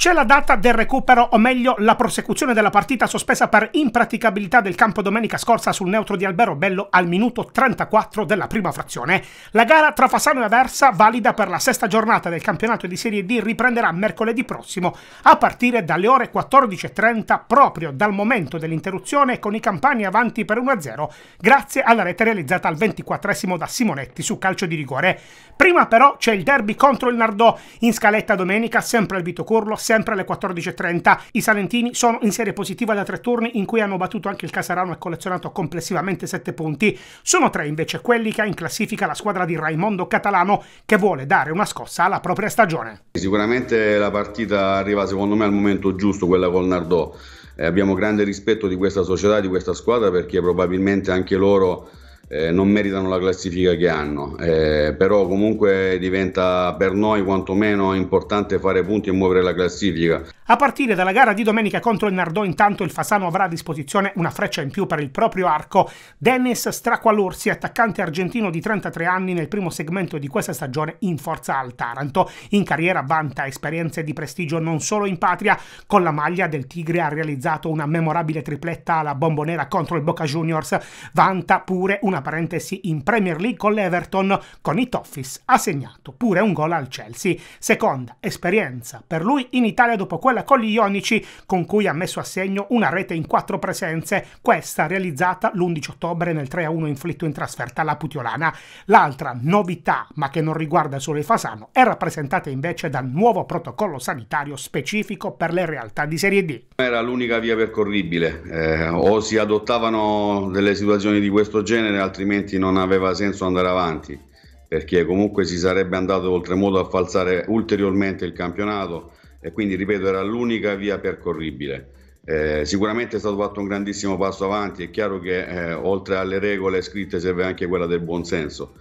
C'è la data del recupero, o meglio la prosecuzione della partita sospesa per impraticabilità del campo domenica scorsa sul neutro di Albero Bello al minuto 34 della prima frazione. La gara tra Fasano e Aversa, valida per la sesta giornata del campionato di Serie D, riprenderà mercoledì prossimo a partire dalle ore 14.30 proprio dal momento dell'interruzione con i campani avanti per 1-0 grazie alla rete realizzata al 24 da Simonetti su calcio di rigore. Prima però c'è il derby contro il Nardò, in scaletta domenica sempre al Vito Curlo, sempre alle 14.30. I salentini sono in serie positiva da tre turni in cui hanno battuto anche il Casarano e collezionato complessivamente sette punti. Sono tre invece quelli che ha in classifica la squadra di Raimondo Catalano che vuole dare una scossa alla propria stagione. Sicuramente la partita arriva secondo me al momento giusto, quella col Nardò. Eh, abbiamo grande rispetto di questa società, di questa squadra perché probabilmente anche loro eh, non meritano la classifica che hanno, eh, però comunque diventa per noi quantomeno importante fare punti e muovere la classifica. A partire dalla gara di domenica contro il Nardò intanto il Fasano avrà a disposizione una freccia in più per il proprio arco. Dennis Straqualorsi, attaccante argentino di 33 anni nel primo segmento di questa stagione in forza al Taranto. In carriera vanta esperienze di prestigio non solo in patria, con la maglia del Tigre ha realizzato una memorabile tripletta alla bombonera contro il Boca Juniors, vanta pure una una parentesi in Premier League con l'Everton, con i Toffis ha segnato pure un gol al Chelsea, seconda esperienza per lui in Italia dopo quella con gli Ionici con cui ha messo a segno una rete in quattro presenze, questa realizzata l'11 ottobre nel 3-1 inflitto in trasferta alla Putiolana. L'altra novità, ma che non riguarda solo il Fasano, è rappresentata invece dal nuovo protocollo sanitario specifico per le realtà di Serie D. Era l'unica via percorribile, eh, o si adottavano delle situazioni di questo genere altrimenti non aveva senso andare avanti, perché comunque si sarebbe andato oltremodo a falsare ulteriormente il campionato e quindi, ripeto, era l'unica via percorribile. Eh, sicuramente è stato fatto un grandissimo passo avanti, è chiaro che eh, oltre alle regole scritte serve anche quella del buonsenso.